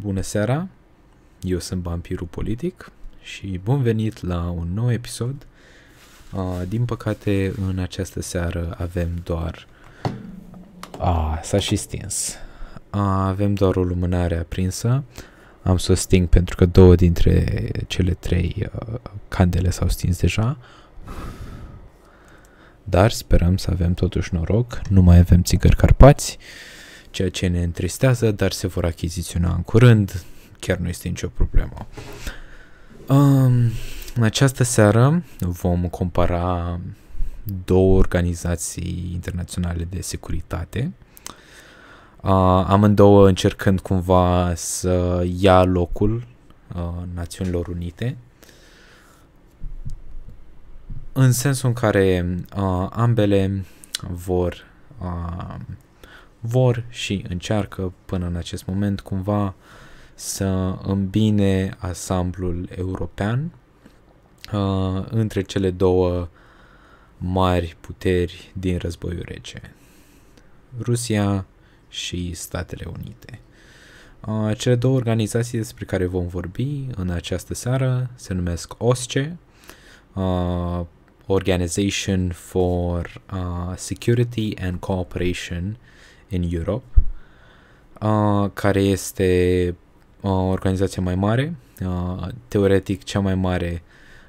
Bună seara! Eu sunt Vampirul Politic și bun venit la un nou episod. Din păcate, în această seară avem doar... A, s-a și stins. Avem doar o lumânare aprinsă. Am să o sting pentru că două dintre cele trei candele s-au stins deja. Dar sperăm să avem totuși noroc, nu mai avem țigări carpați ceea ce ne întristează, dar se vor achiziționa în curând, chiar nu este nicio problemă. Um, în această seară vom compara două organizații internaționale de securitate, uh, amândouă încercând cumva să ia locul uh, Națiunilor Unite, în sensul în care uh, ambele vor uh, vor și încearcă până în acest moment cumva să îmbine ansamblul european uh, între cele două mari puteri din războiul rece, Rusia și Statele Unite. Uh, cele două organizații despre care vom vorbi în această seară se numesc OSCE, uh, Organization for uh, Security and Cooperation in Europe, uh, care este o uh, organizație mai mare, uh, teoretic cea mai mare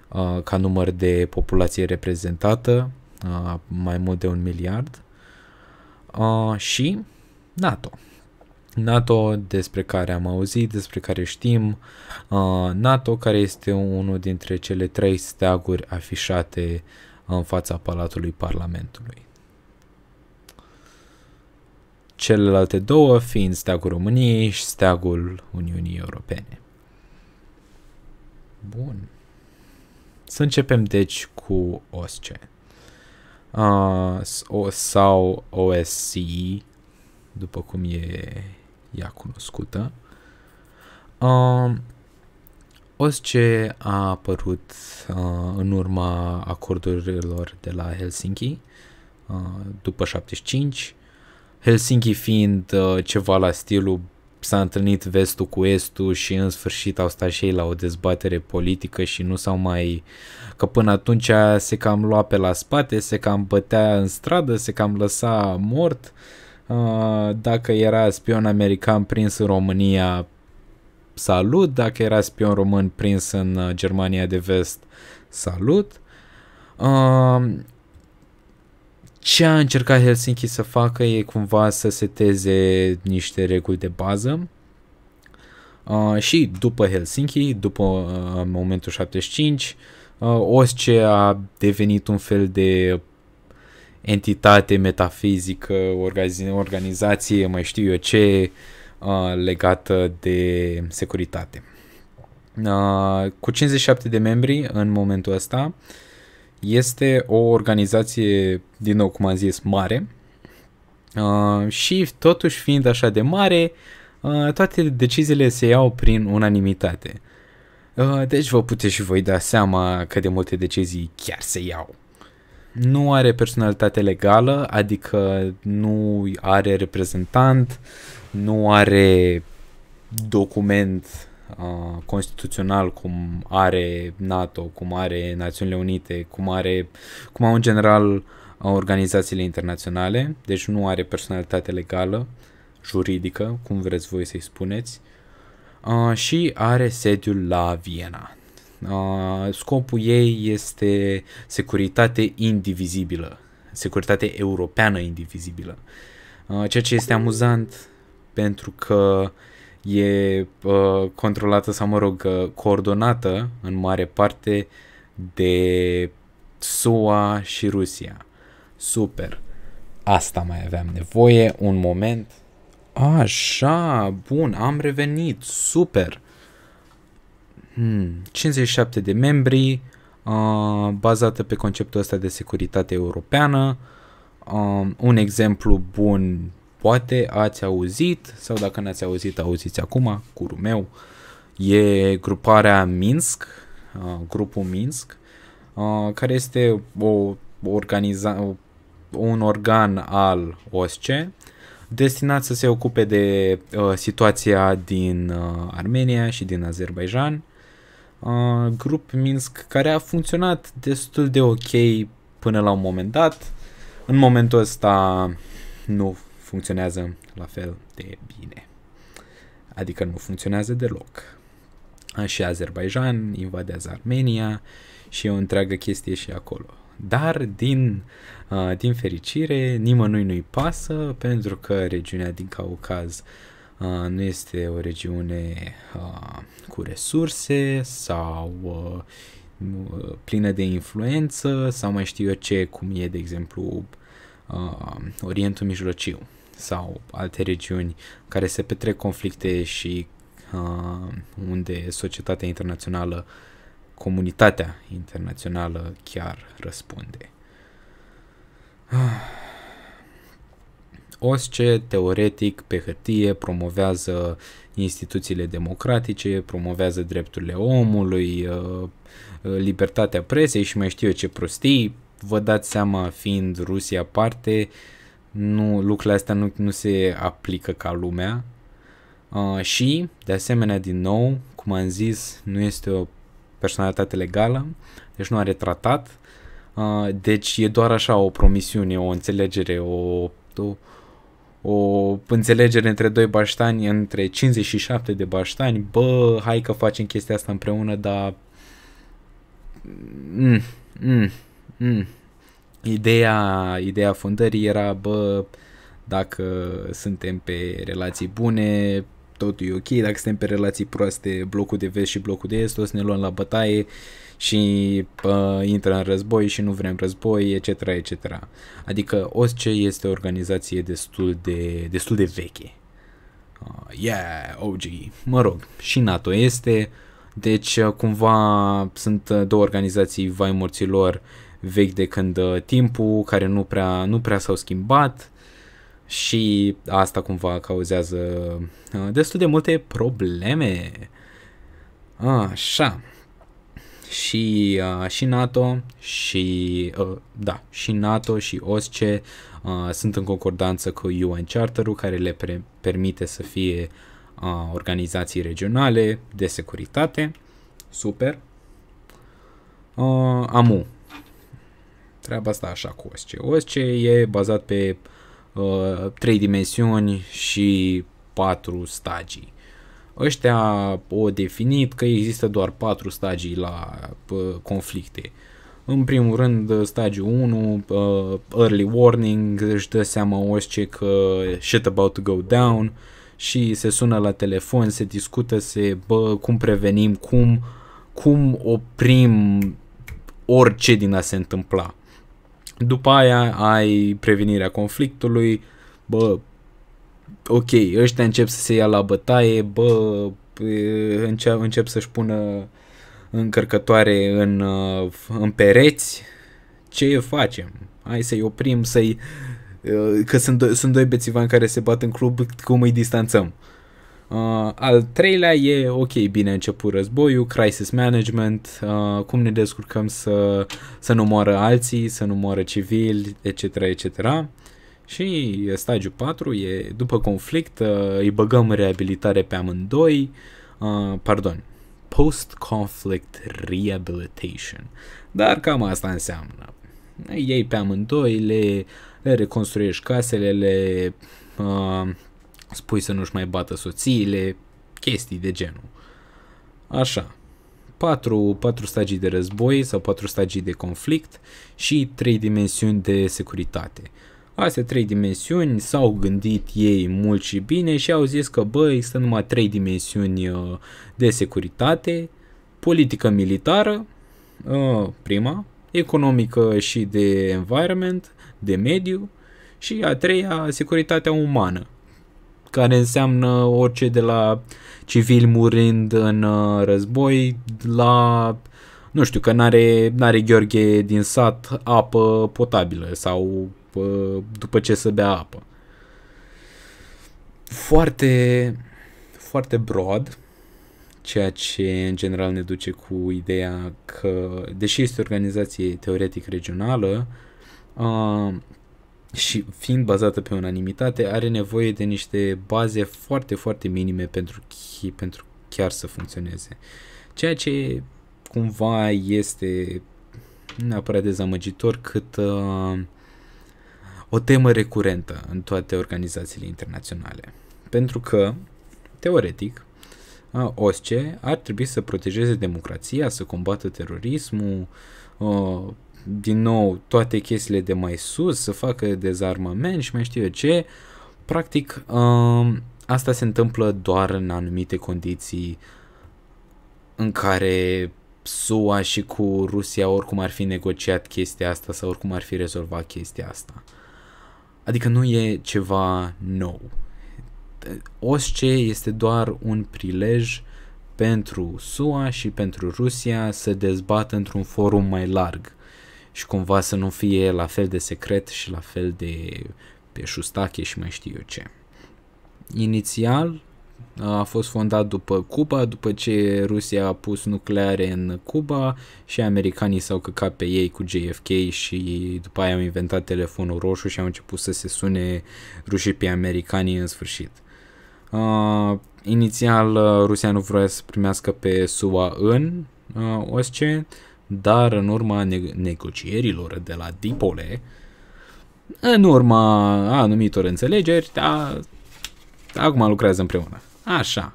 uh, ca număr de populație reprezentată, uh, mai mult de un miliard, uh, și NATO. NATO despre care am auzit, despre care știm, uh, NATO care este unul dintre cele trei steaguri afișate în fața Palatului Parlamentului celelalte două fiind steagul României și steagul Uniunii Europene. Bun. Să începem deci cu OSCE uh, sau OSCE, după cum e ea cunoscută. Uh, OSCE a apărut uh, în urma acordurilor de la Helsinki uh, după 75 Helsinki fiind uh, ceva la stilul s-a întâlnit vestul cu estul și în sfârșit au stat și ei la o dezbatere politică și nu s-au mai... că până atunci se cam lua pe la spate, se cam bătea în stradă, se cam lăsa mort. Uh, dacă era spion american prins în România, salut, dacă era spion român prins în uh, Germania de vest, salut. Uh, ce a încercat Helsinki să facă e cumva să seteze niște reguli de bază uh, și după Helsinki, după uh, momentul 75, uh, OSCE a devenit un fel de entitate metafizică, organiz- organizație, mai știu eu ce, uh, legată de securitate. Uh, cu 57 de membri în momentul ăsta, uh, este o organizație, din nou, cum am zis, mare uh, și totuși fiind așa de mare, uh, toate deciziile se iau prin unanimitate. Uh, deci vă puteți și voi da seama că de multe decizii chiar se iau. Nu are personalitate legală, adică nu are reprezentant, nu are document Uh, constituțional cum are NATO, cum are Națiunile Unite, cum, are, cum au în general uh, organizațiile internaționale, deci nu are personalitate legală, juridică, cum vreți voi să-i spuneți, uh, și are sediul la Viena. Uh, scopul ei este securitate indivizibilă, securitate europeană indivizibilă, uh, ceea ce este amuzant pentru că uh, e uh, controlată sau, mă rog, uh, coordonată în mare parte de SUA și Rusia. Super. Asta mai aveam nevoie. Un moment. Așa, bun, am revenit. Super. Hmm, 57 de membri, uh, bazată pe conceptul ăsta de securitate europeană. Uh, un exemplu bun Poate ați auzit, sau dacă n-ați auzit, auziți acum, curul meu, e gruparea Minsk, grupul Minsk, care este o organiza- un organ al OSCE, destinat să se ocupe de situația din Armenia și din Azerbaijan. grup Minsk care a funcționat destul de ok până la un moment dat. În momentul ăsta nu funcționează la fel de bine. Adică nu funcționează deloc. Și Azerbaijan invadează Armenia și e o întreagă chestie și acolo. Dar, din, uh, din fericire, nimănui nu-i pasă pentru că regiunea din Caucaz uh, nu este o regiune uh, cu resurse sau plină de influență sau mai știu eu ce, cum e, de exemplu, Orientul Mijlociu sau alte regiuni care se petrec conflicte și uh, unde societatea internațională, comunitatea internațională chiar răspunde. OSCE, teoretic, pe hârtie, promovează instituțiile democratice, promovează drepturile omului, uh, uh, libertatea presei și mai știu eu ce prostii. Vă dați seama, fiind Rusia parte, uh, nu, lucrurile astea nu, nu se aplică ca lumea. Uh, și, de asemenea, din nou, cum am zis, nu este o personalitate legală, deci nu are tratat, uh, deci e doar așa o promisiune, o înțelegere, o, o, o înțelegere între doi baștani, între 57 de baștani, bă, hai că facem chestia asta împreună, dar... Mm, mm, mm, ideea, ideea fundării era, bă, dacă suntem pe relații bune, totul e ok, dacă suntem pe relații proaste, blocul de vest și blocul de est, să ne luăm la bătaie și bă, intră în război și nu vrem război, etc., etc. Adică OSCE este o organizație destul de, destul de veche. Uh, yeah, OG. Mă rog, și NATO este, deci cumva sunt două organizații vai morților vechi de când uh, timpul, care nu prea, nu prea s-au schimbat și asta cumva cauzează uh, destul de multe probleme. Așa. Și, uh, și NATO și da, și NATO și OSCE sunt în concordanță cu UN Charter-ul care le pre- permite să fie organizații regionale de securitate. Super. Uh, AMU, treaba asta așa cu OSCE. OSCE e bazat pe uh, 3 dimensiuni și 4 stagii. Ăștia o definit că există doar 4 stagii la uh, conflicte. În primul rând, stagiul 1, uh, early warning, își dă seama OSCE că shit about to go down și se sună la telefon, se discută, se bă, cum prevenim, cum, cum oprim orice din a se întâmpla. După aia ai prevenirea conflictului, bă, ok, ăștia încep să se ia la bătaie, bă, încep, încep să-și pună încărcătoare în, uh, în pereți, ce facem? Hai să-i oprim, să-i... Uh, că sunt, do- sunt doi bețivani care se bat în club, cum îi distanțăm? Uh, Uh, al treilea e, ok, bine început războiul, crisis management, uh, cum ne descurcăm să, să nu moară alții, să nu moară civili, etc., etc. Și stagiul 4 e, după conflict, uh, îi băgăm reabilitare pe amândoi, uh, pardon, post-conflict rehabilitation. Dar cam asta înseamnă. Ei pe amândoi, le, le reconstruiești casele, le uh, spui să nu-și mai bată soțiile, chestii de genul. Așa. patru patru stagii de război sau patru stagii de conflict și trei dimensiuni de securitate. Astea trei dimensiuni s-au gândit ei mult și bine și au zis că bă, există numai trei dimensiuni uh, de securitate, politică militară, uh, prima, economică și de environment, de mediu și a treia, securitatea umană care înseamnă orice de la civil murind în uh, război la nu știu, că n-are, n-are Gheorghe din sat apă potabilă sau uh, după ce să bea apă. Foarte, foarte broad, ceea ce în general ne duce cu ideea că, deși este o organizație teoretic regională, uh, și fiind bazată pe unanimitate, are nevoie de niște baze foarte, foarte minime pentru, chi, pentru chiar să funcționeze. Ceea ce cumva este neapărat dezamăgitor cât uh, o temă recurentă în toate organizațiile internaționale. Pentru că, teoretic, uh, OSCE ar trebui să protejeze democrația, să combată terorismul, uh, din nou toate chestiile de mai sus, să facă dezarmament și mai știu eu ce. Practic, um, asta se întâmplă doar în anumite condiții în care SUA și cu Rusia oricum ar fi negociat chestia asta sau oricum ar fi rezolvat chestia asta. Adică nu e ceva nou. OSCE este doar un prilej pentru SUA și pentru Rusia să dezbată într-un forum mai larg și cumva să nu fie la fel de secret și la fel de șustache și mai știu eu ce. Inițial a fost fondat după Cuba, după ce Rusia a pus nucleare în Cuba și americanii s-au căcat pe ei cu JFK și după aia au inventat telefonul roșu și au început să se sune rușii pe americanii în sfârșit. Uh, inițial Rusia nu vrea să primească pe SUA în uh, OSCE, dar în urma ne- negocierilor de la Dipole, în urma anumitor înțelegeri, da, acum lucrează împreună. Așa.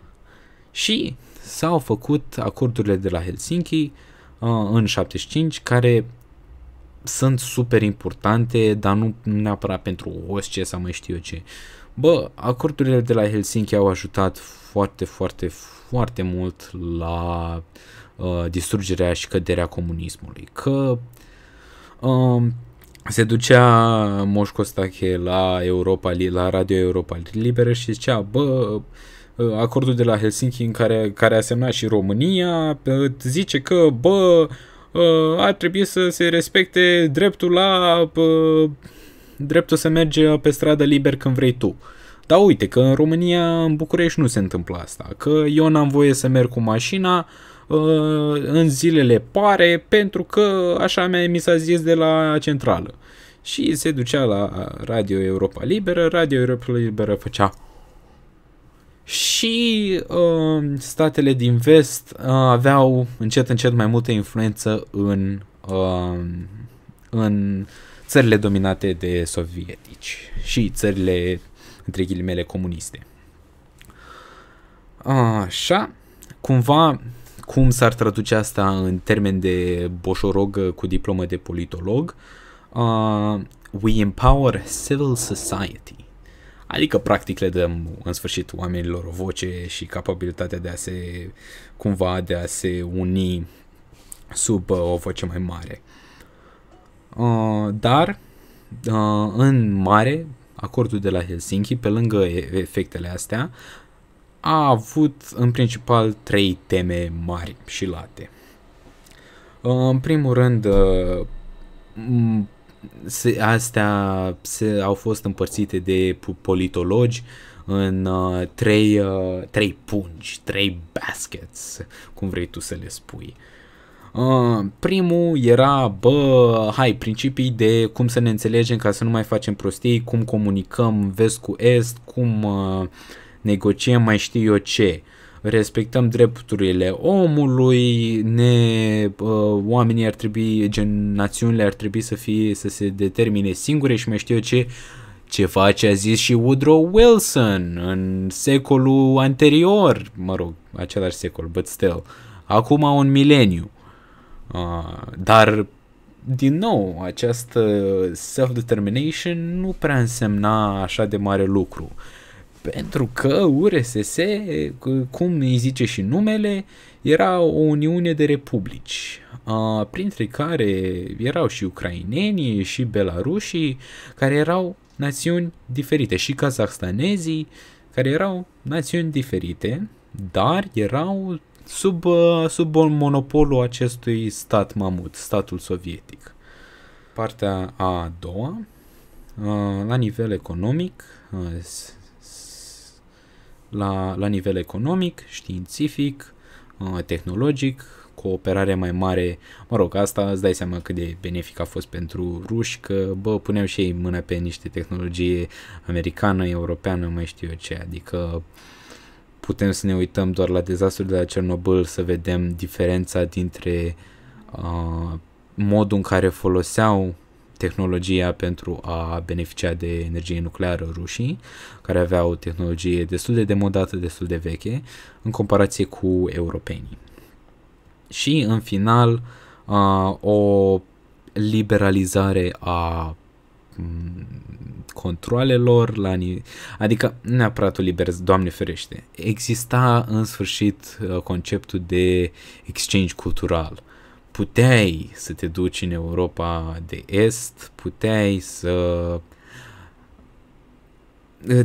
Și s-au făcut acordurile de la Helsinki uh, în 75, care sunt super importante, dar nu neapărat pentru OSCE sau mai știu eu ce. Bă, acordurile de la Helsinki au ajutat foarte, foarte, foarte mult la uh, Uh, distrugerea și căderea comunismului. Că uh, se ducea Moș Costache la Europa, la Radio Europa Liberă și zicea, bă, uh, acordul de la Helsinki în care, care a semnat și România uh, zice că, bă, ar trebui să se respecte dreptul la bă, dreptul să mergi pe stradă liber când vrei tu. Dar uite că în România, în București nu se întâmplă asta, că eu n-am voie să merg cu mașina, Uh, în zilele pare pentru că așa mi s-a zis de la centrală. Și se ducea la Radio Europa Liberă, Radio Europa Liberă făcea și uh, statele din vest uh, aveau încet încet mai multă influență în, uh, în țările dominate de sovietici și țările între ghilimele comuniste. Așa, cumva cum s-ar traduce asta în termen de boșorog cu diplomă de politolog? Uh, we empower civil society. Adică, practic, le dăm în sfârșit oamenilor o voce și capabilitatea de a se, cumva, de a se uni sub uh, o voce mai mare. Uh, dar, uh, în mare, acordul de la Helsinki, pe lângă efectele astea, a avut în principal trei teme mari și late. Uh, în primul rând, uh, astea au fost împărțite de politologi în uh, trei, trei pungi, trei baskets, cum vrei tu să le spui. Uh, primul era, bă, hai, principii de cum să ne înțelegem ca să nu mai facem prostii, cum comunicăm vest cu est, cum uh, negociem mai știu eu ce, respectăm drepturile omului, ne, uh, oamenii ar trebui, gen națiunile ar trebui să, fie, să se determine singure și mai știu eu ce, ce ce a zis și Woodrow Wilson în secolul anterior, mă rog, același secol, but still, acum un mileniu. Uh, dar, din nou, această self-determination nu prea însemna așa de mare lucru. Uh, pentru că URSS, cum îi zice și numele, era o uniune de republici, printre care erau și ucrainenii și belarușii, care erau națiuni diferite, și kazahstanezii, care erau națiuni diferite, dar erau sub, sub monopolul acestui stat mamut, statul sovietic. Partea a doua, la nivel economic, la, la nivel economic, științific, uh, tehnologic, cooperare mai mare. Mă rog, asta îți dai seama cât de benefic a fost pentru ruși, că bă, punem și ei mână pe niște tehnologie americană, europeană, mai știu eu ce. Adică putem să ne uităm doar la dezastrul de la Cernobâl să vedem diferența dintre uh, modul în care foloseau tehnologia pentru a beneficia de energie nucleară rușii, care avea o tehnologie destul de demodată, destul de veche, în comparație cu europenii. Și, în final, o liberalizare a mm, controlelor, la ni- adică neapărat o liberă, doamne ferește. Exista în sfârșit conceptul de exchange cultural puteai să te duci în Europa de Est, puteai să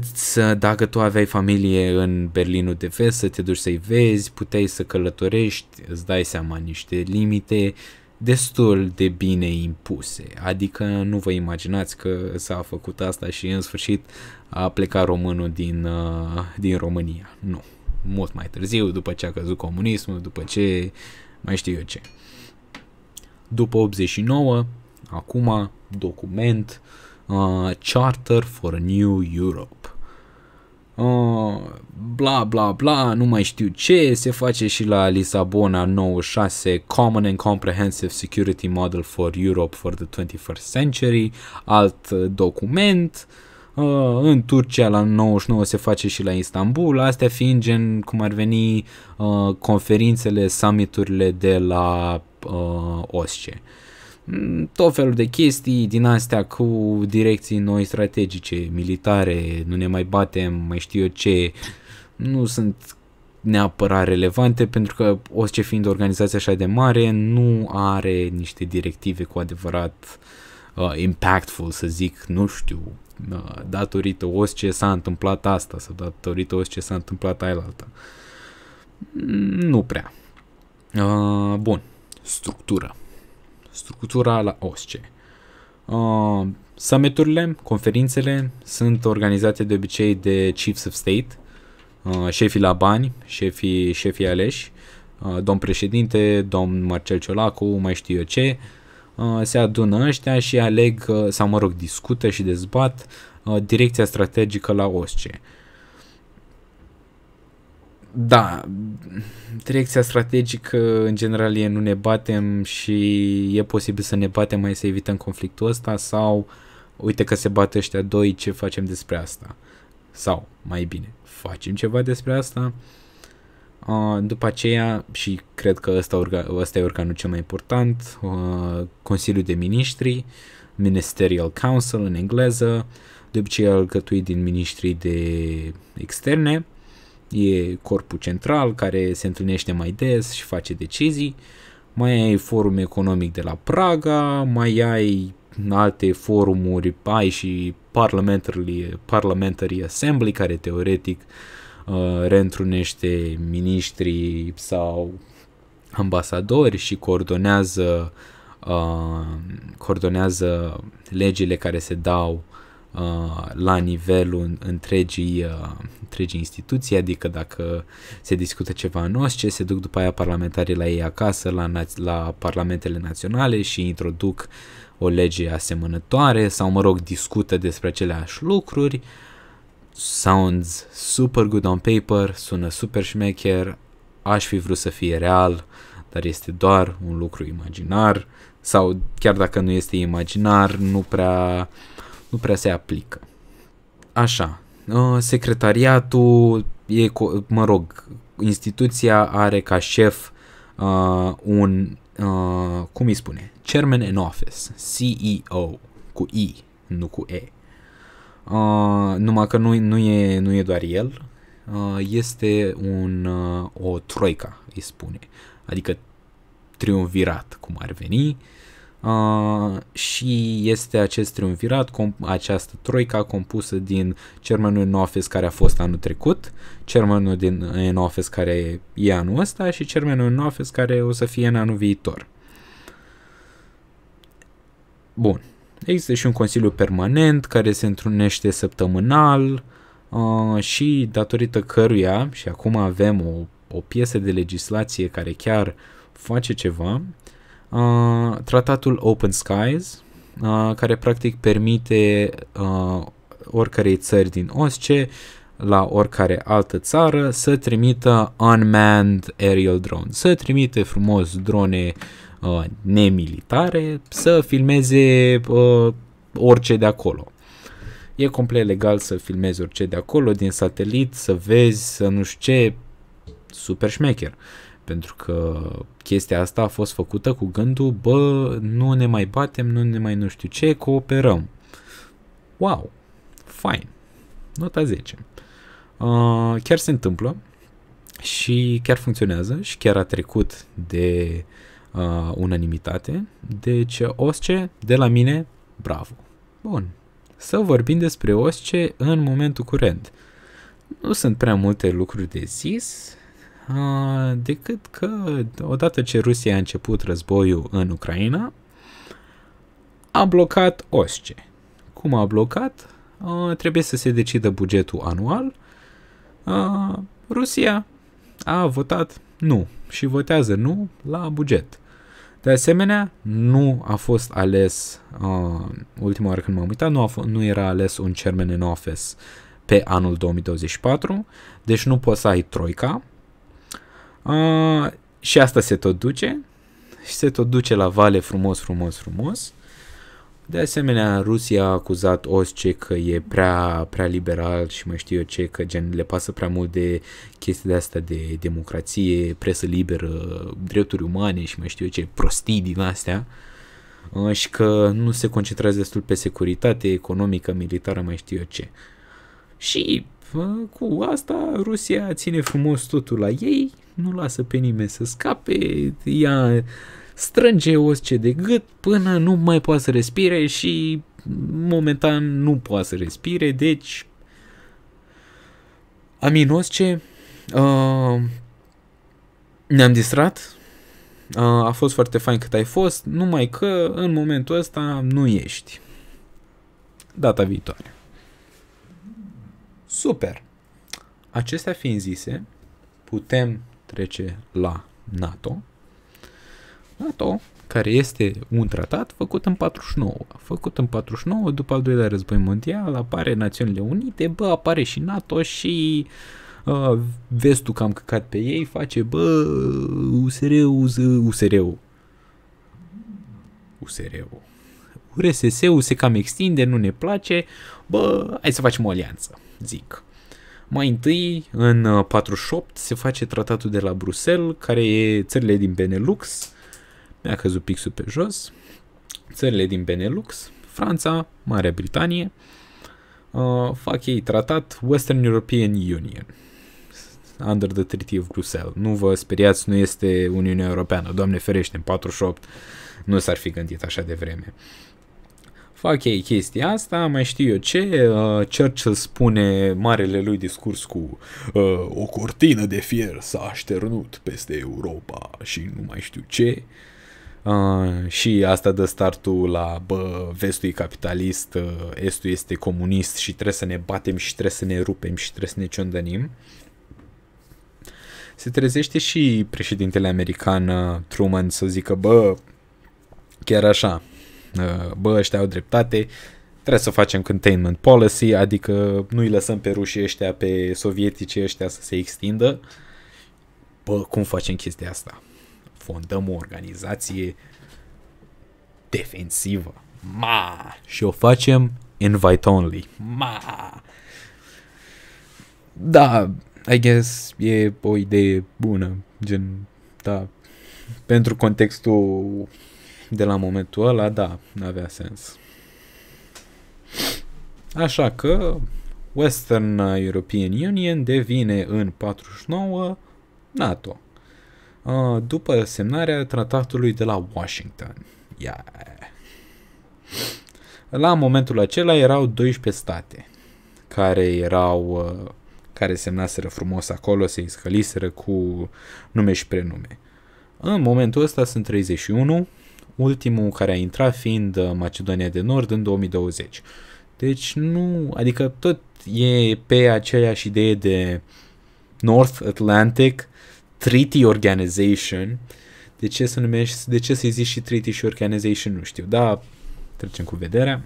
să, dacă tu aveai familie în Berlinul de Vest, să te duci să-i vezi, puteai să călătorești, îți dai seama niște limite destul de bine impuse. Adică nu vă imaginați că s-a făcut asta și în sfârșit a plecat românul din, uh, din România. Nu. Mult mai târziu, după ce a căzut comunismul, după ce mai știu eu ce după 89, acum document uh, Charter for New Europe. Uh, bla bla bla, nu mai știu ce, se face și la Lisabona 96 Common and Comprehensive Security Model for Europe for the 21st Century, alt document. Uh, în Turcia la 99 se face și la Istanbul, astea fiind gen cum ar veni uh, conferințele, summiturile de la uh, osce. Mm, tot felul de chestii din astea cu direcții noi strategice, militare, nu ne mai batem, mai știu eu ce, nu sunt neapărat relevante pentru că OSCE fiind o organizație așa de mare nu are niște directive cu adevărat uh, impactful să zic, nu știu, uh, datorită OSCE s-a întâmplat asta sau datorită OSCE s-a întâmplat aia alta. Mm, nu prea. Uh, bun structură. Structura la OSCE. Uh, summiturile, conferințele sunt organizate de obicei de Chiefs of State, uh, șefii la bani, șefii, șefii aleși, uh, domn președinte, domn Marcel Ciolacu, mai știu eu ce, uh, se adună ăștia și aleg, uh, sau mă rog, discută și dezbat uh, direcția strategică la OSCE. Uh, da, direcția strategică în general e nu ne batem și e posibil să ne batem mai să evităm conflictul ăsta sau uite că se bat ăștia doi, ce facem despre asta? Sau, mai bine, facem ceva despre asta? Uh, după aceea, și cred că ăsta, orga, ăsta e organul cel mai important, uh, Consiliul de Ministri, Ministerial Council în engleză, de obicei alcătuit din ministrii de externe, e corpul central care se întâlnește mai des și face decizii, mai ai forum economic de la Praga, mai ai alte forumuri, ai și Parliamentary, Parliamentary Assembly care teoretic uh, reîntrunește miniștrii sau ambasadori și coordonează uh, coordonează legile care se dau Uh, la nivelul întregii, uh, întregii instituții, adică dacă se discută ceva în OSCE, se duc după aia parlamentarii la ei acasă, la, la parlamentele naționale și introduc o lege asemănătoare sau, mă rog, discută despre aceleași lucruri. Sounds super good on paper, sună super șmecher, aș fi vrut să fie real, dar este doar un lucru imaginar sau chiar dacă nu este imaginar, nu prea uh, nu prea se aplică. Așa, uh, secretariatul e, mă rog, instituția are ca șef uh, un, uh, cum îi spune, Chairman in Office, CEO, cu I, nu cu E. Uh, numai că nu, nu, e, nu e doar el, uh, este un, uh, o troica, îi spune, adică triumvirat, cum ar veni, uh, Uh, și este acest triumvirat, com- această troica compusă din chairmanul noafes office care a fost anul trecut, chairmanul din, în office care e anul ăsta și chairmanul noafes office care o să fie în anul viitor. Bun. Există și un consiliu permanent care se întrunește săptămânal uh, și datorită căruia, și acum avem o, o piesă de legislație care chiar face ceva, uh, Uh, tratatul Open Skies, uh, care practic permite uh, oricărei țări din OSCE la oricare altă țară să trimită unmanned aerial drone, să trimite frumos drone uh, nemilitare să filmeze uh, orice de acolo. E complet legal să filmezi orice de acolo, din satelit, să vezi, să nu știu ce, super șmecher. Uh, pentru că chestia asta a fost făcută cu gândul, bă, nu ne mai batem, nu ne mai nu știu ce, cooperăm. Wow, fine. Nota 10. Uh, chiar se întâmplă și chiar funcționează și chiar a trecut de uh, unanimitate. Deci OSCE de la mine, bravo. Bun. Să vorbim despre OSCE în momentul curent. Nu sunt prea multe lucruri de zis, decât că odată ce Rusia a început războiul în Ucraina, a blocat OSCE. Cum a blocat? Trebuie să se decidă bugetul anual. Rusia a votat nu și votează nu la buget. De asemenea, nu a fost ales, uh, ultima oară când m-am uitat, nu, a f- nu era ales un chairman in office pe anul 2024, deci nu poți să ai troica, a, și asta se tot duce. Și se tot duce la vale frumos, frumos, frumos. De asemenea, Rusia a acuzat OSCE că e prea, prea liberal și mai știu eu ce, că gen le pasă prea mult de chestii de astea de democrație, presă liberă, drepturi umane și mai știu eu ce, prostii din astea și că nu se concentrează destul pe securitate economică, militară, mai știu eu ce. Și cu asta Rusia ține frumos totul la ei, nu lasă pe nimeni să scape, ea strânge osce de gât până nu mai poate să respire și momentan nu poate să respire, deci aminosce uh, ne-am distrat, uh, a fost foarte fain cât ai fost, numai că în momentul ăsta nu ești. Data viitoare. Super! Acestea fiind zise, putem trece la NATO. NATO, care este un tratat făcut în 49. Făcut în 49, după al doilea război mondial, apare Națiunile Unite, bă, apare și NATO și uh, vestul cam căcat pe ei face, bă, USR-ul, USR-ul. USR-ul. RSS-ul se cam extinde, nu ne place, bă, hai să facem o alianță, zic. Mai întâi, în 48, uh, se face tratatul de la Bruxelles, care e țările din Benelux. Mi-a căzut pixul pe jos. Țările din Benelux, Franța, Marea Britanie. Uh, fac ei tratat Western European Union under the Treaty of Bruxelles. Nu vă speriați, nu este Uniunea Europeană. Doamne ferește, în 48 nu s-ar fi gândit așa de vreme fac ei chestia asta, mai știu eu ce, uh, Churchill spune marele lui discurs cu uh, o cortină de fier s-a așternut peste Europa și nu mai știu ce. Uh, și asta dă startul la bă, vestul e capitalist, uh, estul este comunist și trebuie să ne batem și trebuie să ne rupem și trebuie să ne ciondănim. Se trezește și președintele american uh, Truman să zică, bă, chiar așa, Uh, bă, ăștia au dreptate, trebuie să facem containment policy, adică nu-i lăsăm pe rușii ăștia, pe sovietici ăștia să se extindă. Bă, cum facem chestia asta? Fondăm o organizație defensivă. Ma! Și o facem invite only. Ma! Da, I guess e o idee bună, gen, da, pentru contextul de la momentul ăla, da, avea sens. Așa că Western European Union devine în 49 NATO, uh, după semnarea tratatului de la Washington. Yeah. La momentul acela erau 12 state care erau uh, care semnaseră frumos acolo, se înscăliseră cu nume și prenume. În momentul ăsta sunt 31, ultimul care a intrat fiind uh, Macedonia de Nord în 2020. Deci nu, adică tot e pe aceeași idee de North Atlantic Treaty Organization. De ce să numești, de ce să-i zici și Treaty și Organization, nu știu, da, trecem cu vederea.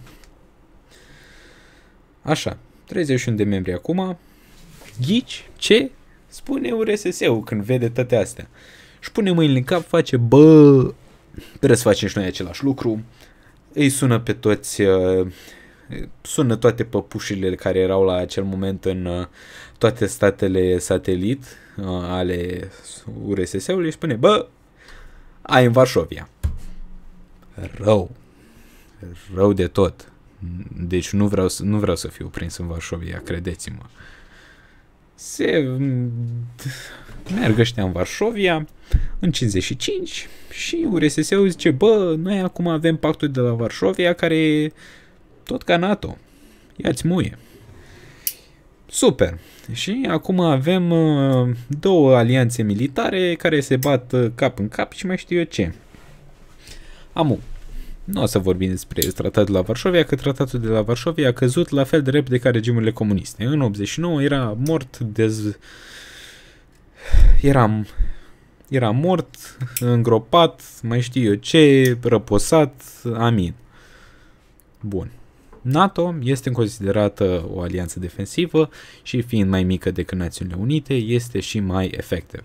Așa, 31 de membri acum. Ghici ce spune URSS-ul când vede toate astea? Și pune mâinile în cap, face, bă, trebuie să facem și noi același lucru. Îi sună pe toți, uh, sună toate păpușile care erau la acel moment în uh, toate statele satelit uh, ale URSS-ului și spune, bă, ai în Varșovia. Rău. Rău de tot. Deci nu vreau, să, nu vreau să fiu prins în Varșovia, credeți-mă. Se... Merg ăștia în Varșovia, în 55 și URSS-ul zice, bă, noi acum avem pactul de la Varșovia care e tot ca NATO. Ia-ți muie. Super. Și acum avem uh, două alianțe militare care se bat uh, cap în cap și mai știu eu ce. Amu, nu o să vorbim despre tratatul de la Varșovia, că tratatul de la Varșovia a căzut la fel de repede ca regimurile comuniste. În 89 era mort dez... Eram era mort, îngropat, mai știu eu ce, răposat, amin. Bun. NATO este considerată o alianță defensivă și fiind mai mică decât Națiunile Unite, este și mai efectiv.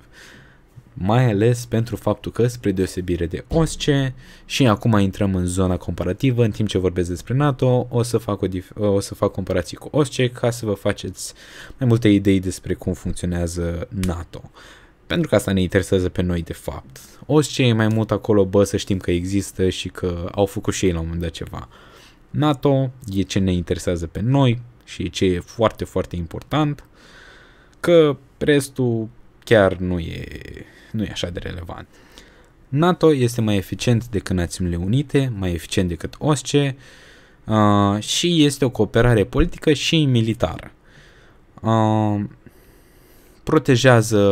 Mai ales pentru faptul că, spre deosebire de OSCE, și acum intrăm în zona comparativă, în timp ce vorbesc despre NATO, o să fac, o dif- o să fac comparații cu OSCE ca să vă faceți mai multe idei despre cum funcționează NATO. Uh, pentru că asta ne interesează pe noi de fapt. O să cei mai mult acolo, bă, să știm că există și că au făcut și ei la un moment dat ceva. NATO e ce ne interesează pe noi și e ce e foarte, foarte important, că restul chiar nu e, nu e așa de relevant. NATO este mai eficient decât Națiunile Unite, mai eficient decât OSCE uh, și este o cooperare politică și militară. Uh, protejează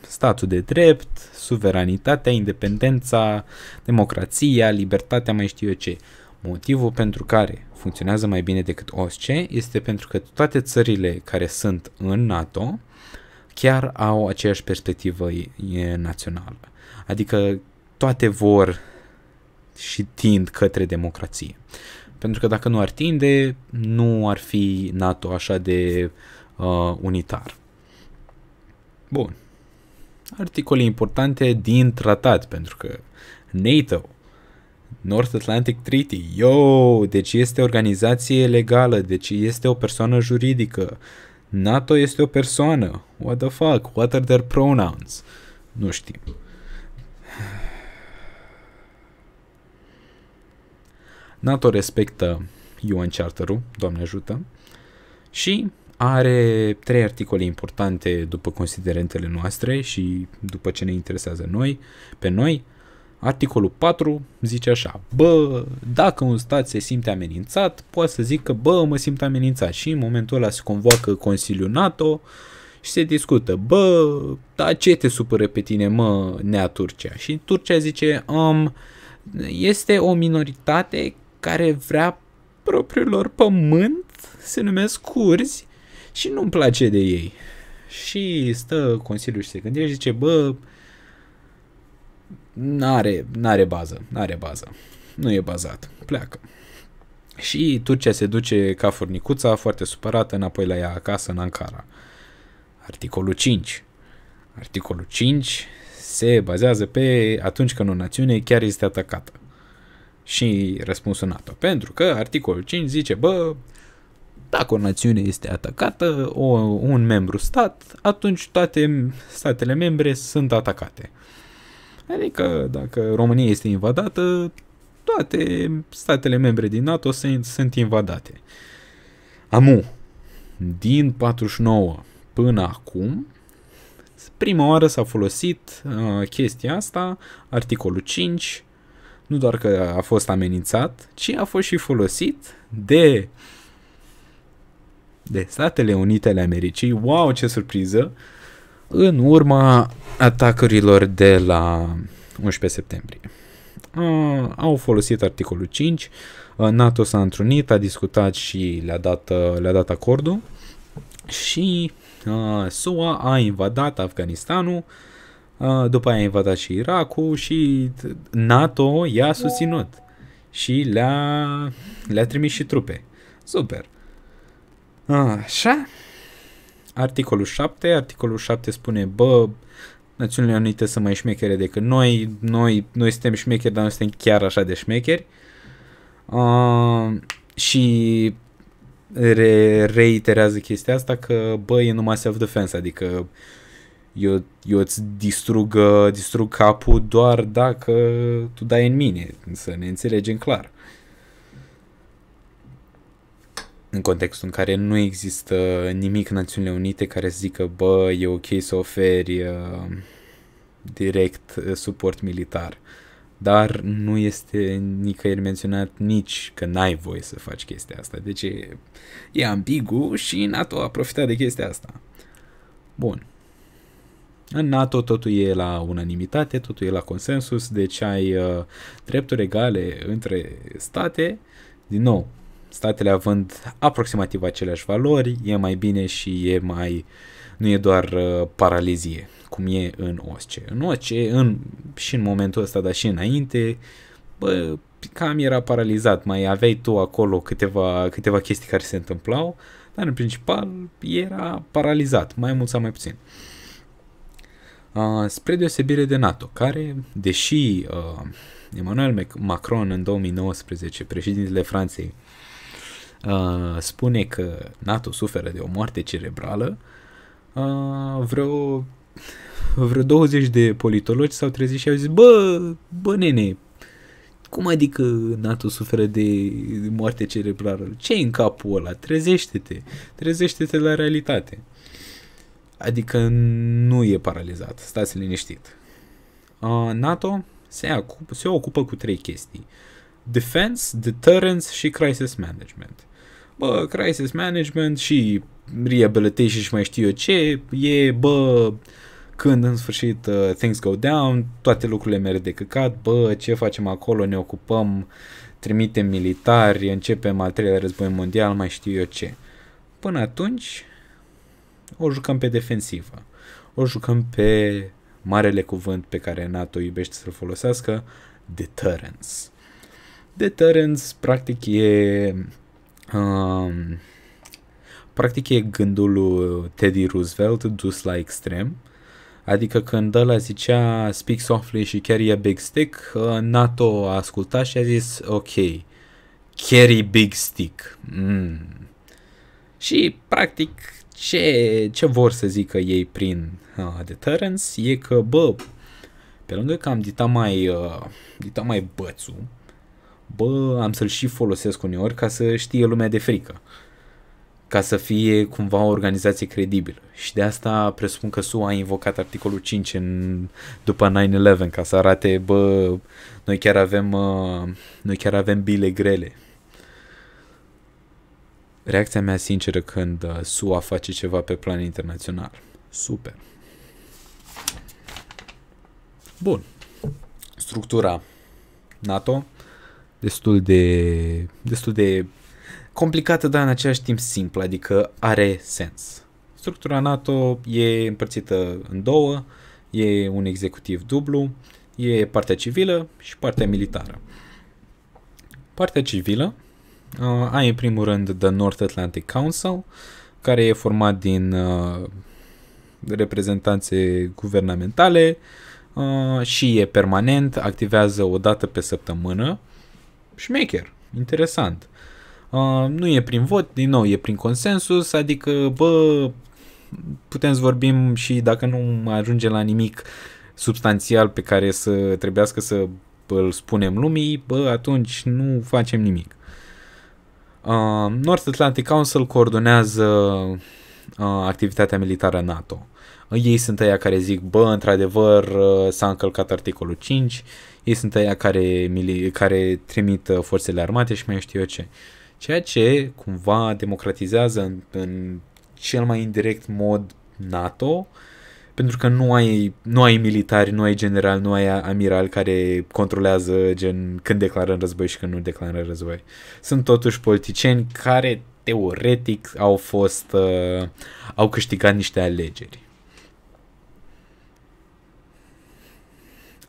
statul de drept, suveranitatea, independența, democrația, libertatea, mai știu eu ce. Motivul pentru care funcționează mai bine decât OSCE este pentru că toate țările care sunt în NATO chiar au aceeași perspectivă națională. Adică toate vor și tind către democrație. Pentru că dacă nu ar tinde, nu ar fi NATO așa de uh, unitar. Bun. Articole importante din tratat, pentru că NATO, North Atlantic Treaty, yo, deci este organizație legală, deci este o persoană juridică. NATO este o persoană. What the fuck? What are their pronouns? Nu știm. NATO respectă UN Charter-ul, Doamne ajută, și are trei articole importante după considerentele noastre și după ce ne interesează noi, pe noi. Articolul 4 zice așa, bă, dacă un stat se simte amenințat, poate să zică, bă, mă simt amenințat și în momentul ăla se convoacă Consiliul NATO și se discută, bă, da, ce te supără pe tine, mă, nea Turcia? Și Turcia zice, um, este o minoritate care vrea propriul lor pământ, se numesc curzi, și nu-mi place de ei. Și stă Consiliul și se gândește și zice, bă, n-are, n-are bază, n-are bază. Nu e bazat, pleacă. Și Turcia se duce ca furnicuța, foarte supărată, înapoi la ea acasă, în Ankara. Articolul 5. Articolul 5 se bazează pe atunci când o națiune chiar este atacată. Și răspunsul NATO. Pentru că articolul 5 zice, bă, dacă o națiune este atacată, o, un membru stat, atunci toate statele membre sunt atacate. Adică dacă România este invadată, toate statele membre din NATO sunt, sunt invadate. Amu, din 49 până acum, prima oară s-a folosit uh, chestia asta, articolul 5, nu doar că a fost amenințat, ci a fost și folosit de uh, de Statele Unite ale Americii, wow, ce surpriză, în urma atacurilor de la 11 septembrie. Uh, au folosit articolul 5, uh, NATO s-a întrunit, a discutat și le-a dat, uh, le-a dat acordul și uh, SUA a invadat Afganistanul, uh, după aia a invadat și Irakul și NATO i-a susținut și le-a, le-a trimis și trupe. Super! Așa. Articolul 7. Articolul 7 spune, bă, Națiunile Unite sunt mai șmechere decât noi, noi, noi suntem șmecheri, dar nu suntem chiar așa de șmecheri. Uh, și re, reiterează chestia asta că, bă, e numai self-defense, adică eu, eu îți distrug, distrug capul doar dacă tu dai în mine, să ne înțelegem clar. în contextul în care nu există nimic în Națiunile Unite care să zică, bă, e ok să oferi uh, direct uh, suport militar. Dar nu este nicăieri menționat nici că n-ai voie să faci chestia asta. Deci e, e ambigu și NATO a profitat de chestia asta. Bun. În NATO totul e la unanimitate, totul e la consensus, deci ai uh, drepturi egale între state. Din nou, statele având aproximativ aceleași valori, e mai bine și e mai nu e doar uh, paralizie, cum e în OSCE. În OSCE, în, și în momentul ăsta, dar și înainte, bă, cam era paralizat, mai aveai tu acolo câteva, câteva chestii care se întâmplau, dar în principal era paralizat, mai mult sau mai puțin. Uh, spre deosebire de NATO, care, deși uh, Emmanuel Macron în 2019, președintele Franței, spune că NATO suferă de o moarte cerebrală, uh, vreo, vreo 20 de politologi s-au trezit și au zis, bă, bă nene, cum adică NATO suferă de moarte cerebrală? ce în capul ăla? Trezește-te, trezește-te la realitate. Adică nu e paralizat, stați liniștit. Uh, NATO se, acup- se ocupă cu trei chestii. Defense, Deterrence și Crisis Management bă, crisis management și rehabilitation și mai știu eu ce, e, bă, când în sfârșit uh, things go down, toate lucrurile merg de căcat, bă, ce facem acolo, ne ocupăm, trimitem militari, începem al treilea război mondial, mai știu eu ce. Până atunci, o jucăm pe defensivă, o jucăm pe marele cuvânt pe care NATO iubește să-l folosească, deterrence. Deterrence, practic, e Um, practic e gândul lui Teddy Roosevelt dus la extrem. Adică când ăla zicea speak softly și carry a big stick, uh, NATO a ascultat și a zis ok, carry big stick. Mm. Și practic ce, ce vor să zică ei prin uh, deterrence e că bă, pe lângă că am dita mai, uh, dita mai bățu, bă, am să-l și folosesc uneori ca să știe lumea de frică, ca să fie cumva o organizație credibilă. Și de asta presupun că SUA a invocat articolul 5 în, după 9-11 ca să arate, bă, noi chiar avem, uh, noi chiar avem bile grele. Reacția mea sinceră când ă, SUA face ceva pe plan internațional. Super. Bun. Structura NATO destul de, destul de complicată, dar în același timp simplă, adică are sens. Structura NATO e împărțită în două, e un executiv dublu, e partea civilă și partea militară. Partea civilă uh, ai în primul rând The North Atlantic Council, care e format din uh, reprezentanțe guvernamentale uh, și e permanent, activează o dată pe săptămână șmecher, interesant. Uh, nu e prin vot, din nou, e prin consensus, adică, bă, putem să vorbim și dacă nu ajunge la nimic substanțial pe care să trebuiască să îl spunem lumii, bă, atunci nu facem nimic. Uh, North Atlantic Council coordonează uh, activitatea militară NATO. ei sunt aia care zic, bă, într-adevăr, uh, s-a încălcat articolul 5, uh, ei sunt aia care, care trimit uh, forțele armate și mai știu eu ce. Ceea ce cumva democratizează în, în cel mai indirect mod NATO, pentru că nu ai, nu ai militari, nu ai general, nu ai amiral care controlează gen când declară război și când nu declară război. Sunt totuși politicieni care teoretic au fost uh, au câștigat niște alegeri.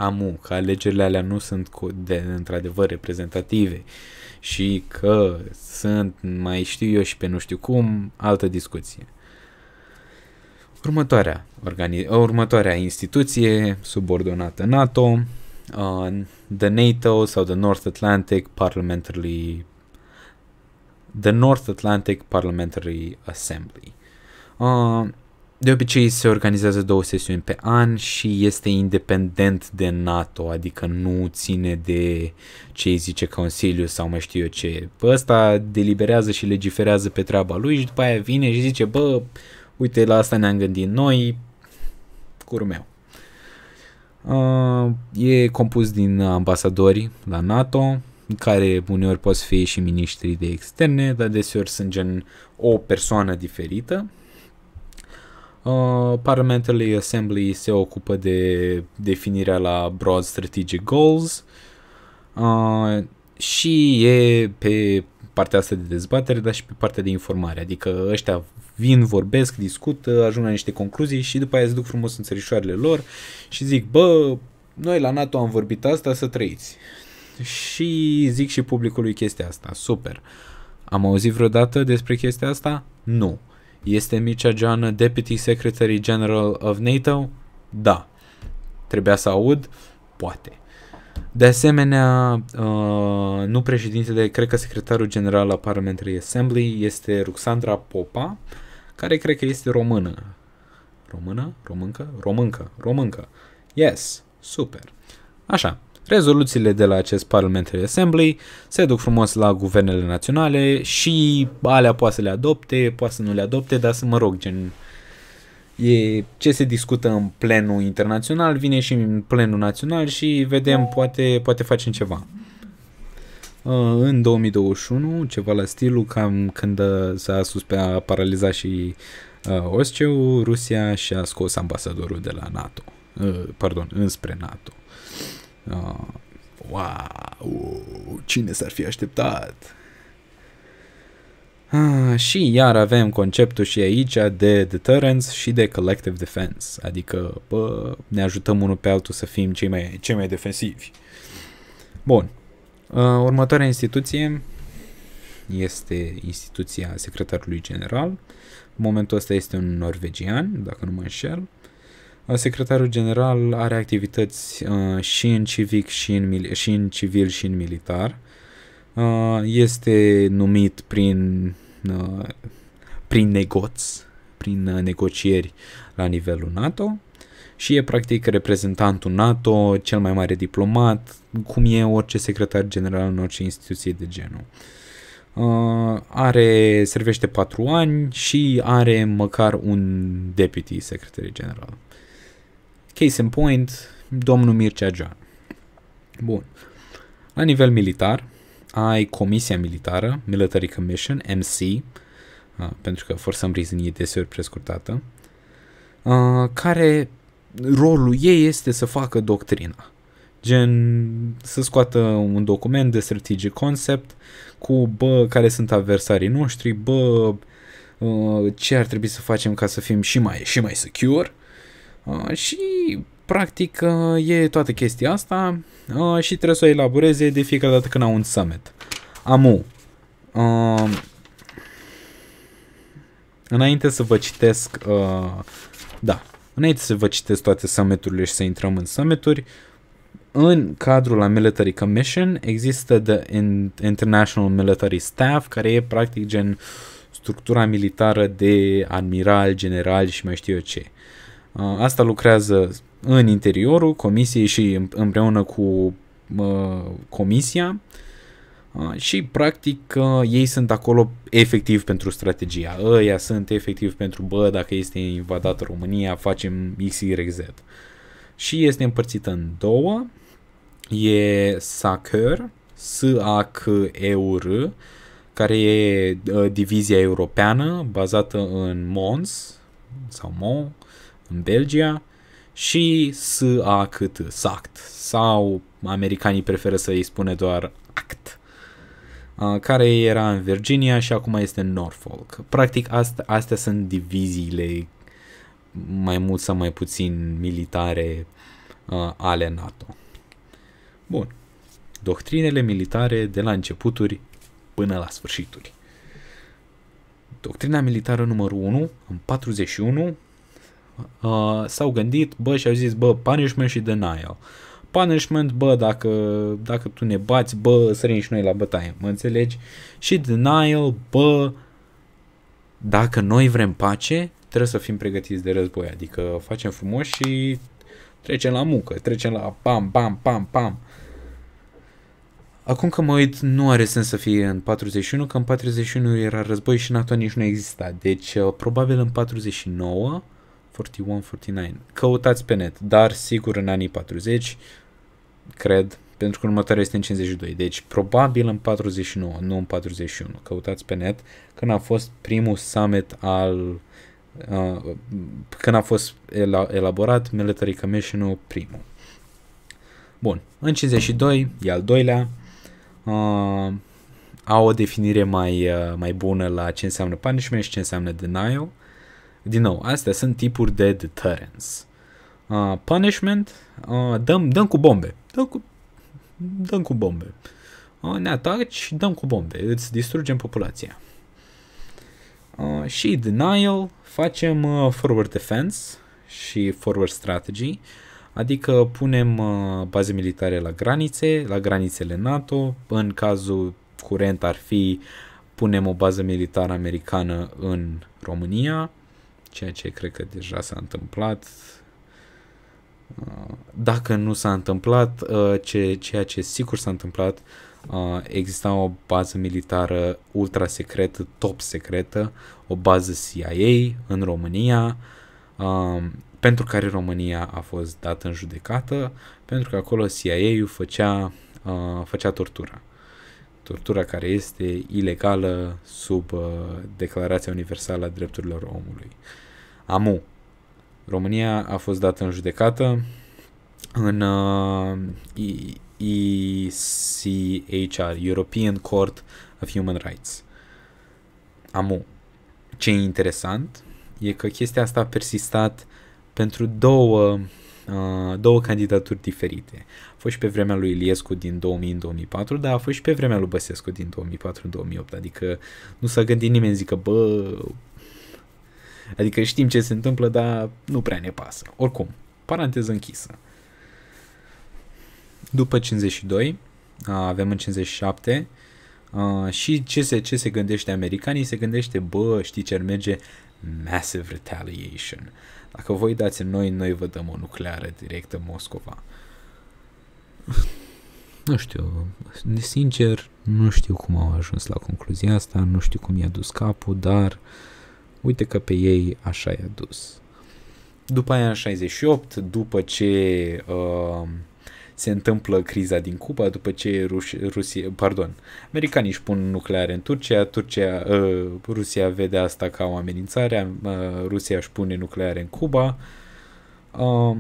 amu, că alegerile alea nu sunt de, într-adevăr reprezentative și că sunt, mai știu eu și pe nu știu cum, altă discuție. Următoarea, organi- următoarea instituție subordonată NATO, uh, the NATO sau the North Atlantic Parliamentary the North Atlantic Parliamentary Assembly. Uh, de obicei se organizează două sesiuni pe an și este independent de NATO, adică nu ține de ce îi zice Consiliul sau mai știu eu ce. Bă, ăsta deliberează și legiferează pe treaba lui și după aia vine și zice, bă, uite, la asta ne-am gândit noi, Curmeu. Uh, e compus din ambasadori la NATO, care uneori pot fi și miniștrii de externe, dar deseori sunt gen o persoană diferită Uh, Parliamentary Assembly se ocupă de definirea la Broad Strategic Goals uh, și e pe partea asta de dezbatere, dar și pe partea de informare. Adică ăștia vin, vorbesc, discută, ajung la niște concluzii și după aia se duc frumos în țărișoarele lor și zic, bă, noi la NATO am vorbit asta, să trăiți. Și zic și publicului chestia asta, super. Am auzit vreodată despre chestia asta? Nu. Uh, este Mircea Joana Deputy Secretary General of NATO? Da. Trebuia să aud? Poate. De asemenea, uh, nu președintele, cred că secretarul general al Parliamentary Assembly este Ruxandra Popa, care cred că este română. Română? Româncă? Româncă. Româncă. Yes. Super. Așa. Rezoluțiile de la acest Parliamentary Assembly se duc frumos la guvernele naționale și alea poate să le adopte, poate să nu le adopte, dar să mă rog, gen e ce se discută în plenul internațional, vine și în plenul național și vedem, poate, poate facem ceva. Uh, în 2021, ceva la stilul cam când s-a suspea, paralizat și uh, OSCE-ul, Rusia și-a scos ambasadorul de la NATO, uh, pardon, înspre NATO. Ah, wow, cine s-ar fi așteptat? Uh, și iar avem conceptul și aici de deterrence și de collective defense, adică bă, ne ajutăm unul pe altul să fim cei mai, cei mai defensivi. Bun, ah, următoarea instituție este instituția secretarului general. În momentul ăsta este un norvegian, dacă nu mă înșel. Uh, Secretarul general are activități uh, și în civic, și în, și în civil, și în militar. Uh, este numit prin, uh, prin negoți, prin negocieri la nivelul NATO și e practic reprezentantul NATO, cel mai mare diplomat, cum e orice secretar general în orice instituție de genul. Uh, are, servește patru ani și are măcar un deputy secretar general. Case in point, domnul Mircea Gean. Bun. La nivel militar, ai Comisia Militară, Military Commission, MC, pentru că for some reason e deseori prescurtată, care rolul ei este să facă doctrina. Gen, să scoată un document de strategic concept cu, bă, care sunt adversarii noștri, bă, ce ar trebui să facem ca să fim și mai, și mai secure Ah, și practic ah, e toată chestia asta ah, și trebuie să o elaboreze de fiecare dată când au un summit. Amu, înainte să vă citesc, da, înainte să vă citesc toate summiturile și să intrăm în summituri, în cadrul la Military Commission există The International Military Staff, care e practic gen structura militară de admiral, general și mai știu eu ce. Uh, Uh, asta lucrează în interiorul comisiei și împreună cu uh, comisia uh, și practic ei sunt acolo efectiv pentru strategia. Ăia sunt efectiv pentru bă, dacă este invadată România, facem XYZ. Și este împărțită în două. E Sacer, s a c e u r care e divizia europeană bazată în Mons sau Mons, în Belgia și S-A cât SACT sau americanii preferă să îi spune doar ACT care era în Virginia și acum este în Norfolk. Practic asta, astea sunt diviziile mai mult sau mai puțin militare ale NATO. Bun. Doctrinele militare de la începuturi până la sfârșituri. Doctrina militară numărul 1, în 41, uh, s-au gândit, bă, și au zis, bă, punishment și denial. Punishment, bă, dacă, dacă tu ne bați, bă, sărim și noi la bătaie, mă înțelegi? Și denial, bă, dacă noi vrem pace, trebuie să fim pregătiți de război, adică facem frumos și trecem la muncă, trecem la pam, pam, pam, pam. Acum că mă uit, nu are sens să fie în 41, că în 41 era război și NATO nici nu exista. Deci, uh, probabil în 49 41, 49. Căutați pe net, dar sigur în anii 40, cred, pentru că următoarea este în 52, deci probabil în 49, nu în 41. Căutați pe net când a fost primul summit al uh, când a fost elaborat Military Commission-ul primul. Bun, în 52 e al doilea. Uh, au o definire mai, uh, mai bună la ce înseamnă punishment și ce înseamnă denial. Din nou, astea sunt tipuri de deterrence. Uh, punishment, uh, dăm, dăm cu bombe. Dăm cu, dăm cu bombe. Uh, ne ataci, dăm cu bombe. Îți distrugem populația. Uh, și denial, facem uh, forward defense și forward strategy, adică punem uh, baze militare la granițe, la granițele NATO, în cazul curent ar fi punem o bază militară americană în România, ceea ce cred că deja s-a întâmplat. Uh, dacă nu s-a întâmplat, uh, ce, ceea ce sigur s-a întâmplat, uh, exista o bază militară ultra secretă, top secretă, o bază CIA în România, pentru care România a fost dată în judecată, pentru că acolo CIA-ul făcea, făcea tortura tortura care este ilegală sub Declarația Universală a Drepturilor Omului. AMU. România a fost dată în judecată în uh, ECHR, European Court of Human Rights. AMU. Ce e interesant e că chestia asta a persistat pentru două, uh, două candidaturi diferite. A fost și pe vremea lui Iliescu din 2000-2004, dar a fost și pe vremea lui Băsescu din 2004-2008. Adică nu s-a gândit nimeni, zică, bă, Adică știm ce se întâmplă, dar nu prea ne pasă. Oricum, paranteză închisă. După 52, avem în 57, și ce se, ce se gândește americanii? Se gândește, bă, știi ce ar merge? Massive retaliation. Dacă voi dați în noi, noi vă dăm o nucleară directă Moscova. Nu știu, sincer, nu știu cum au ajuns la concluzia asta, nu știu cum i-a dus capul, dar uh, uite că pe ei așa i-a dus. După aia în 68, după ce uh, se întâmplă criza din Cuba, după ce Ruș- Rusia, pardon, americanii își pun nucleare în Turcia, Turcia uh, Rusia vede asta ca o amenințare, uh, Rusia își pune nucleare în Cuba. Uh,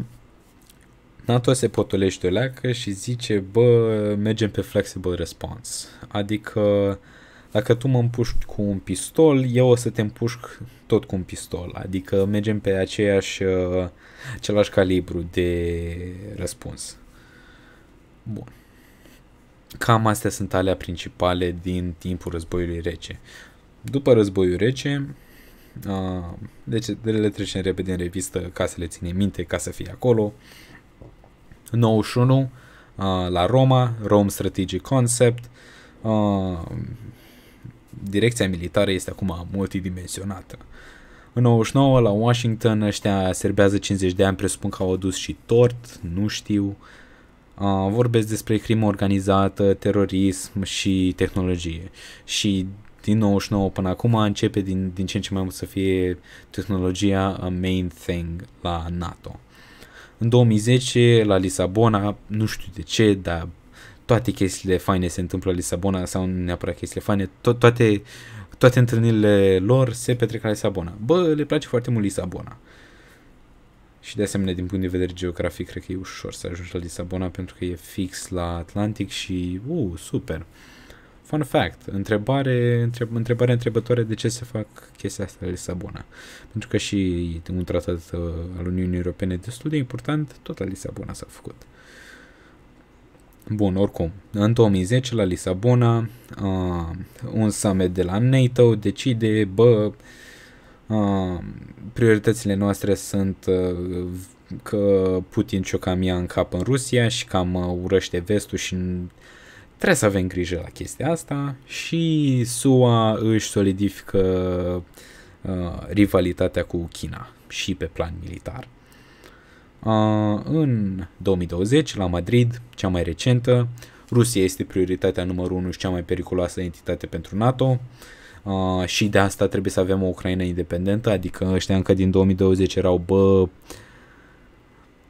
NATO se potolește o leacă și zice, bă, mergem pe flexible response. Adică uh, dacă tu mă împuști cu un pistol, eu o să te împușc tot cu un pistol. Adică mergem pe aceeași, uh, același calibru de răspuns. Bun. Cam astea sunt alea principale din timpul războiului rece. După războiul rece, uh, deci le trecem repede în revistă ca să le ține minte, ca să fie acolo. 91 uh, la Roma, Rome Strategic Concept, direcția militară este acum multidimensionată. În 99 la Washington ăștia serbează 50 de ani, presupun că au adus și tort, nu știu. vorbesc despre crimă organizată, terorism și tehnologie. Și din 99 până acum începe din, din ce în ce mai mult să fie tehnologia a main thing la NATO. În 2010, la Lisabona, nu știu de ce, dar toate chestiile faine se întâmplă la Lisabona sau nu neapărat chestiile faine, to- toate, toate întâlnirile lor se petrec la Lisabona. Bă, le place foarte mult Lisabona. Și de asemenea, din punct de vedere geografic, cred că e ușor să ajungi la Lisabona pentru că e fix la Atlantic și, uh, super. Fun fact, întrebare, întreb, întrebare întrebătoare de ce se fac chestia asta la Lisabona. Pentru că și un tratat uh, al Uniunii Europene destul de important, tot la Lisabona s-a făcut. Uh, Bun, oricum, în 2010 la Lisabona, uh, un summit de la NATO decide, bă, uh, prioritățile noastre sunt uh, că Putin ciocamia în cap în Rusia și cam uh, urăște vestul și trebuie să avem grijă la chestia asta și SUA își solidifică uh, rivalitatea cu China și pe plan militar. În 2020, la Madrid, cea mai recentă, Rusia este prioritatea numărul 1 și cea mai periculoasă entitate pentru NATO și de asta trebuie să avem o Ucraina independentă, adică ăștia încă din 2020 erau, bă,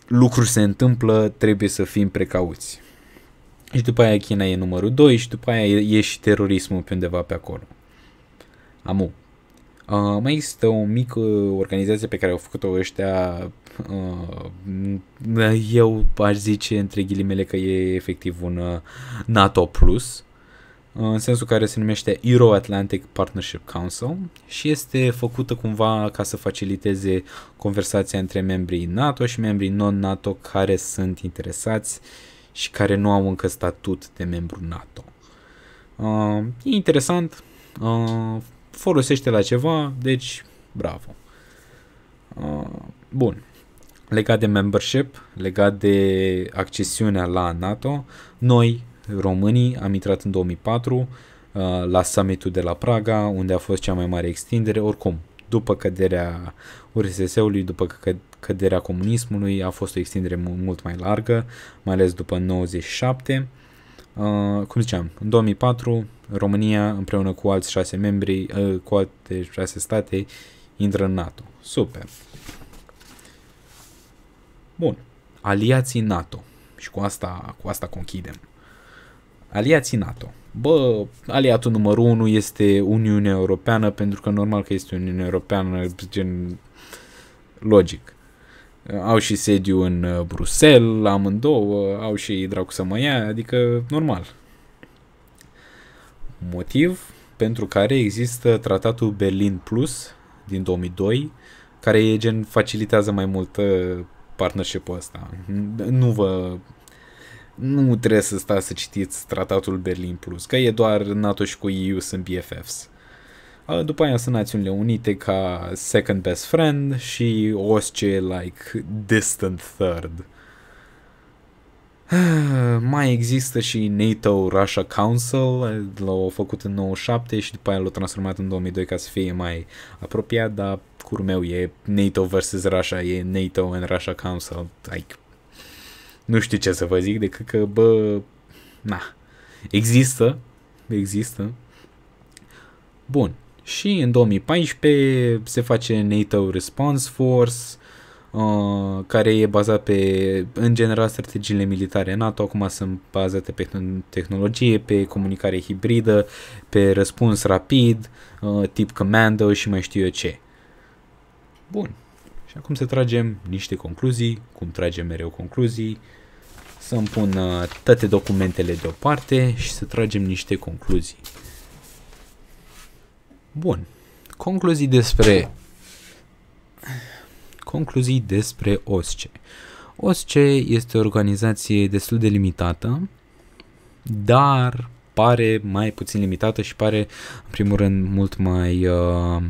lucruri se întâmplă, trebuie să fim precauți. Și după aia China e numărul 2 și după aia e, e și terorismul pe undeva pe acolo. Amu mai există o mică organizație pe care au făcut-o ăștia, uh, eu aș zice între ghilimele că e efectiv un uh, NATO Plus, uh, în sensul care se numește Euro-Atlantic Partnership Council și este făcută cumva ca să faciliteze conversația între membrii NATO și membrii non-NATO care sunt interesați și care nu au încă statut de membru NATO. Uh, e interesant, Uh, folosește la ceva, deci bravo. Uh, bun. Legat de membership, legat de accesiunea la NATO, noi, românii, am intrat în 2004 uh, ah, la summitul de la Praga, unde a fost cea mai mare extindere, oricum, după căderea URSS-ului, după că căderea comunismului, a fost o extindere mult mai largă, mai ales după 97 Uh, cum ziceam, în 2004 România împreună cu alți șase membri, uh, cu alte șase state, intră în NATO. Super. Bun. Aliații NATO. Și cu asta, cu asta conchidem. Aliații NATO. Bă, aliatul numărul 1 este Uniunea Europeană, pentru că normal că este Uniunea Europeană, gen logic. Au și sediu în uh, Bruxelles, amândouă, au și dracu să mă ia, adică normal. Motiv pentru care există tratatul Berlin Plus din 2002, care e gen facilitează mai mult uh, partnership-ul ăsta. Nu vă nu trebuie să stați să citiți tratatul Berlin Plus, că e doar NATO și cu EU sunt BFFs. După aia sunt Națiunile Unite ca second best friend și OSCE like distant third. Mai există și NATO Russia Council, l-au făcut în 97 și după aia l-au transformat în 2002 ca să fie mai apropiat, dar curul meu e NATO vs. Russia, e NATO and Russia Council, like, nu știu ce să vă zic decât că, bă, na, există, există. Bun, și în 2014 se face NATO Response Force, Uh, care e bazat pe, în general, strategiile militare NATO, acum sunt bazate pe tehnologie, pe comunicare hibridă, pe răspuns rapid, uh, tip commando și mai știu eu ce. Bun. Și acum să tragem niște concluzii, cum tragem mereu concluzii, să-mi pun uh, toate documentele deoparte și să tragem niște concluzii. Bun. Concluzii despre concluzii despre OSCE. OSCE este o organizație destul de limitată, dar pare mai puțin limitată și pare în primul rând mult mai uh,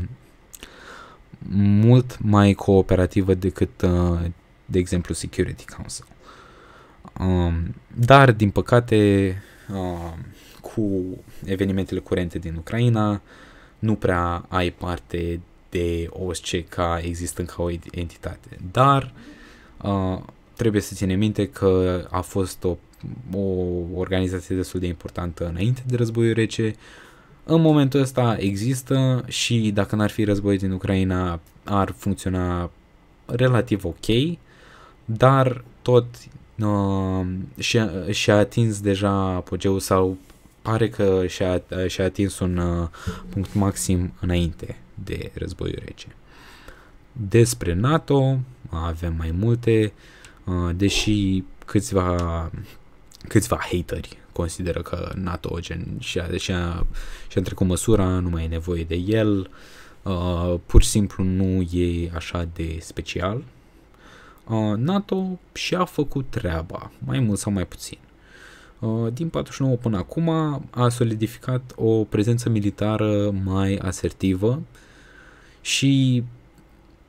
mult mai cooperativă decât uh, de exemplu Security Council. Um, dar din păcate uh, cu evenimentele curente din Ucraina, uh, nu prea ai parte de OSC ca existând ca o entitate. Dar uh, trebuie să ținem minte că a fost o, o organizație destul de importantă înainte de războiul rece. În momentul ăsta există și dacă n-ar fi război din Ucraina ar funcționa relativ ok, dar tot uh, și-a, și-a atins deja apogeul sau pare că și-a, și-a atins un uh, punct maxim înainte de războiul rece. Despre NATO avem mai multe, uh, deși câțiva, câțiva hateri consideră că NATO gen, și-a, și-a, și-a trecut măsura, nu mai e nevoie de el, uh, pur și simplu nu e așa de special. Uh, NATO și-a făcut treaba, mai mult sau mai puțin. Uh, din 49 până acum a solidificat o prezență militară mai asertivă și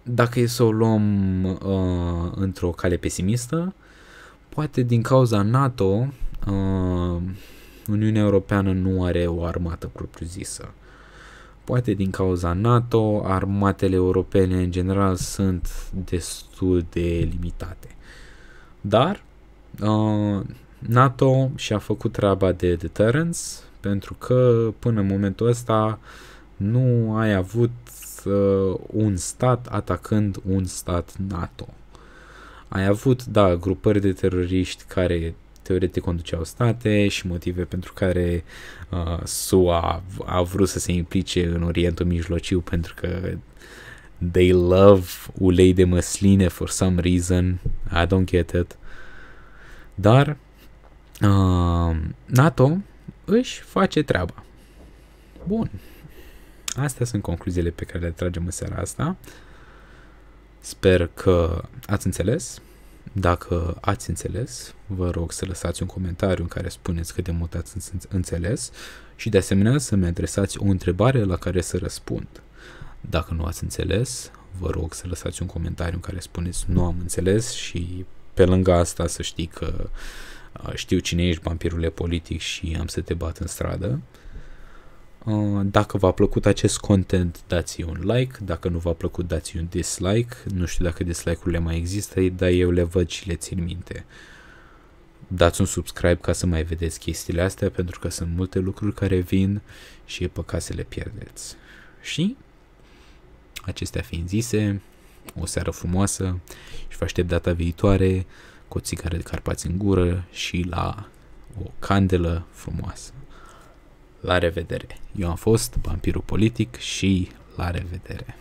dacă e să o luăm uh, într-o cale pesimistă, poate din cauza NATO, uh, Uniunea Europeană nu are o armată propriu-zisă. Poate din cauza NATO, armatele europene în general sunt destul de limitate. Dar uh, NATO și-a făcut treaba de deterrence pentru că până în momentul ăsta nu ai avut uh, un stat atacând un stat NATO. Ai avut, da, grupări de teroriști care teoretic conduceau state și motive pentru care uh, SUA a vrut să se implice în Orientul Mijlociu pentru că they love ulei de măsline for some reason, I don't get it. Dar Uh, NATO își face treaba. Bun. Astea sunt concluziile pe care le tragem în seara asta. Sper că ați înțeles. Dacă ați înțeles, vă rog să lăsați un comentariu în care spuneți cât de mult ați înțeles și de asemenea să-mi adresați o întrebare la care să răspund. Dacă nu ați înțeles, vă rog să lăsați un comentariu în care spuneți nu am înțeles și pe lângă asta să știi că uh, știu cine ești vampirule politic și am să te bat în stradă. Dacă v-a plăcut acest content, dați un like, dacă nu v-a plăcut, dați un dislike. Nu știu dacă dislike-urile mai există, dar eu le văd și le țin minte. Dați un subscribe ca să mai vedeți chestiile astea, pentru că sunt multe lucruri care vin și e păcat să le pierdeți. Și, acestea fiind zise, o seară frumoasă și vă aștept data viitoare cu o țigară de carpați în gură și la o candelă frumoasă. La revedere! Eu am fost Vampirul Politic și la revedere!